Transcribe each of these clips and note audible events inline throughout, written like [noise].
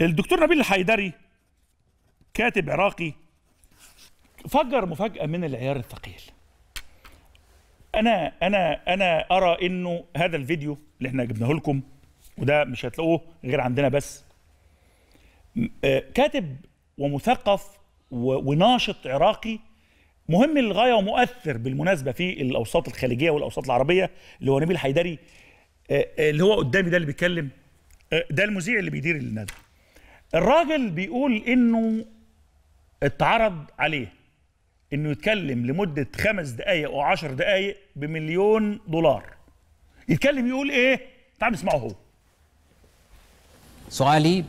الدكتور نبيل الحيدري كاتب عراقي فجر مفاجأة من العيار الثقيل أنا أنا أنا أرى إنه هذا الفيديو اللي إحنا جبناه لكم وده مش هتلاقوه غير عندنا بس آه، كاتب ومثقف وناشط عراقي مهم للغايه ومؤثر بالمناسبه في الاوساط الخليجيه والاوساط العربيه اللي هو نبيل حيدري آه، آه، اللي هو قدامي ده اللي بيتكلم ده المذيع اللي بيدير الندوه الراجل بيقول انه اتعرض عليه انه يتكلم لمده خمس دقائق او عشر دقائق بمليون دولار يتكلم يقول ايه تعال نسمعه هو سؤالي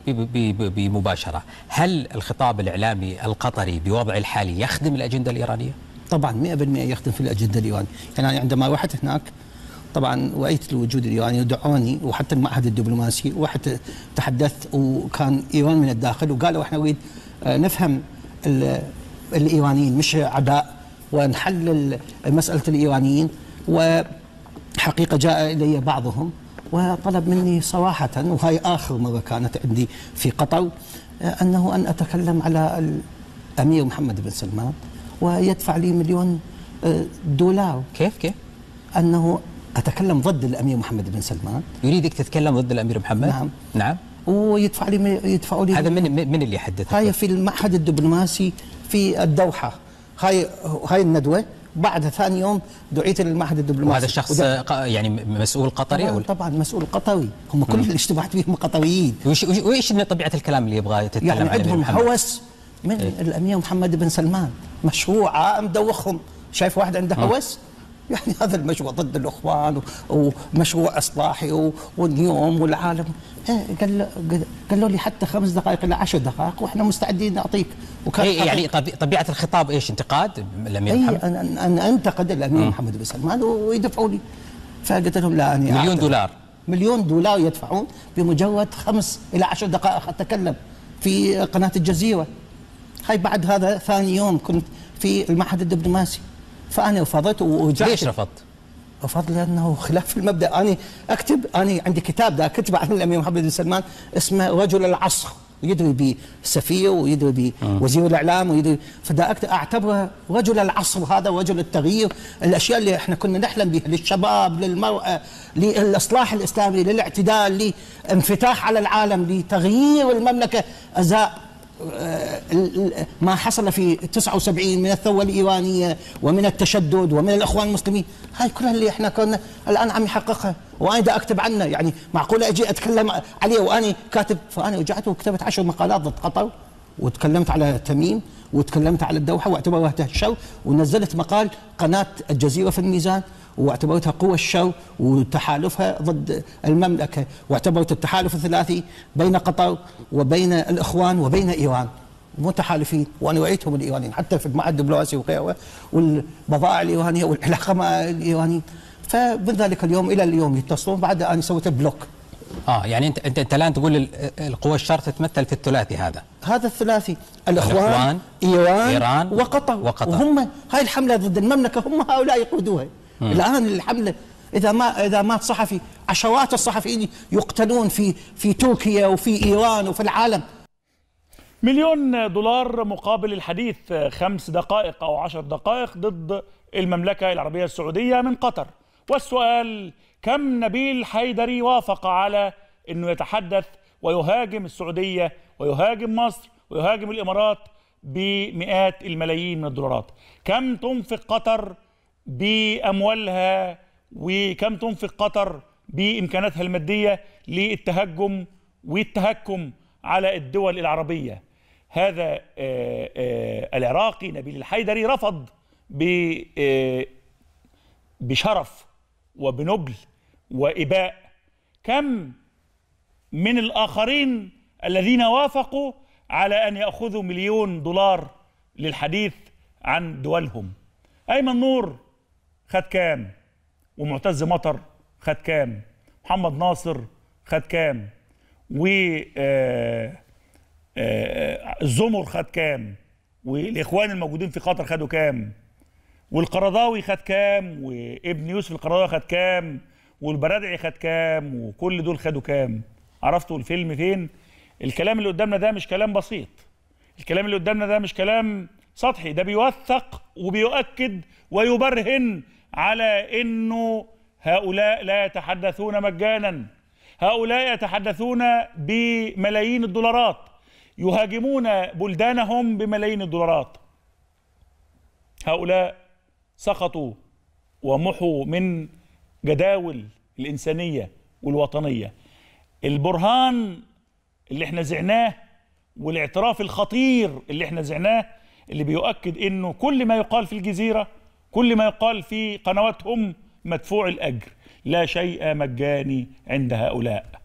بمباشرة هل الخطاب الإعلامي القطري بوضعه الحالي يخدم الأجندة الإيرانية؟ طبعا 100% يخدم في الأجندة الإيرانية يعني عندما رحت هناك طبعا وعيت الوجود الإيراني يعني ودعوني وحتى المعهد الدبلوماسي وحتى تحدثت وكان إيران من الداخل وقالوا احنا نريد آه، نفهم الإيرانيين مش عداء ونحلل مسألة الإيرانيين وحقيقة جاء إلي بعضهم وطلب مني صراحة وهي آخر مرة كانت عندي في قطر آه، أنه أن أتكلم على الأمير محمد بن سلمان ويدفع لي مليون آه، دولار كيف كيف؟ أنه أتكلم ضد الأمير محمد بن سلمان يريدك تتكلم ضد الأمير محمد؟ نعم نعم ويدفع لي يدفعوا لي هذا من من اللي حدثك؟ هاي في المعهد الدبلوماسي في الدوحة هاي هاي الندوة بعد ثاني يوم دعيت للمعهد الدبلوماسي وهذا الشخص يعني مسؤول قطري طبعا, أو طبعا مسؤول قطوي هم كل اللي اجتمعت بهم قطويين وش وش طبيعه الكلام اللي يبغى تتكلم يعني عندهم هوس من إيه؟ الامير محمد بن سلمان مشروع عام آه، دوخهم شايف واحد عنده هوس [laughs] يعني هذا المشروع ضد الاخوان ومشروع اصلاحي واليوم والعالم إيه، قال قالوا لي حتى خمس دقائق الى عشر دقائق واحنا مستعدين نعطيك وكان أي إيه، يعني طبيعه الخطاب ايش انتقاد الامير محمد؟ اي ان انتقد الامير محمد بن سلمان ويدفعوا لي فقلت لهم لا انا مليون دولار مليون دولار يدفعون بمجرد خمس الى عشر دقائق اتكلم في قناه الجزيره هاي بعد هذا ثاني يوم كنت في المعهد الدبلوماسي فانا رفضت ورجعت ليش رفضت؟ رفضت لانه خلاف المبدا انا اكتب انا عندي كتاب دا كتب عن الامير محمد بن سلمان اسمه رجل العصر يدري بالسفير ويدري بوزير الاعلام ويدري فدا اعتبره رجل العصر هذا رجل التغيير الاشياء اللي احنا كنا نحلم بها للشباب للمراه للاصلاح الاسلامي للاعتدال لانفتاح على العالم لتغيير المملكه ازاء آه، ما حصل في 79 من الثوره الايرانيه ومن التشدد ومن الاخوان المسلمين هاي كلها اللي احنا كنا الان عم يحققها وانا دا اكتب عنه يعني معقوله اجي اتكلم عليه وانا كاتب فانا رجعت وكتبت عشر مقالات ضد قطر وتكلمت على تميم وتكلمت على الدوحه واعتبرتها الشر ونزلت مقال قناه الجزيره في الميزان واعتبرتها قوى الشر وتحالفها ضد المملكه واعتبرت التحالف الثلاثي بين قطر وبين الاخوان وبين ايران متحالفين وانا رايتهم الايرانيين حتى في المعهد الدبلوماسي وغيره والبضائع الايرانيه والعلاقه مع الايرانيين فمن ذلك اليوم الى اليوم يتصلون بعد ان سويت بلوك اه يعني انت انت, انت الان تقول القوى الشر تتمثل في الثلاثي هذا هذا الثلاثي الاخوان, الإخوان ايران, إيران وقطر, وقطر وهم هاي الحمله ضد المملكه هم هؤلاء يقودوها مم. الان الحمله اذا ما اذا مات صحفي عشرات الصحفيين يقتلون في في تركيا وفي ايران وفي العالم مليون دولار مقابل الحديث خمس دقائق او عشر دقائق ضد المملكه العربيه السعوديه من قطر والسؤال كم نبيل حيدري وافق على أنه يتحدث ويهاجم السعودية ويهاجم مصر ويهاجم الإمارات بمئات الملايين من الدولارات كم تنفق قطر بأموالها وكم تنفق قطر بإمكاناتها المادية للتهجم والتهكم على الدول العربية هذا آه، آه، العراقي نبيل الحيدري رفض آه، بشرف وبنبل وإباء كم من الآخرين الذين وافقوا على أن يأخذوا مليون دولار للحديث عن دولهم أيمن نور خد كام ومعتز مطر خد كام محمد ناصر خد كام و آه، آه، آه، الزمر خد كام والاخوان الموجودين في قطر خدوا كام والقرضاوي خد كام وابن يوسف القرضاوي خد كام والبرادعي خد كام وكل دول خدوا كام عرفتوا الفيلم فين الكلام اللي قدامنا ده مش كلام بسيط الكلام اللي قدامنا ده مش كلام سطحي ده بيوثق وبيؤكد ويبرهن على انه هؤلاء لا يتحدثون مجانا هؤلاء يتحدثون بملايين الدولارات يهاجمون بلدانهم بملايين الدولارات هؤلاء سقطوا ومحوا من جداول الإنسانية والوطنية البرهان اللي احنا زعناه والاعتراف الخطير اللي احنا زعناه اللي بيؤكد انه كل ما يقال في الجزيرة كل ما يقال في قنواتهم مدفوع الأجر لا شيء مجاني عند هؤلاء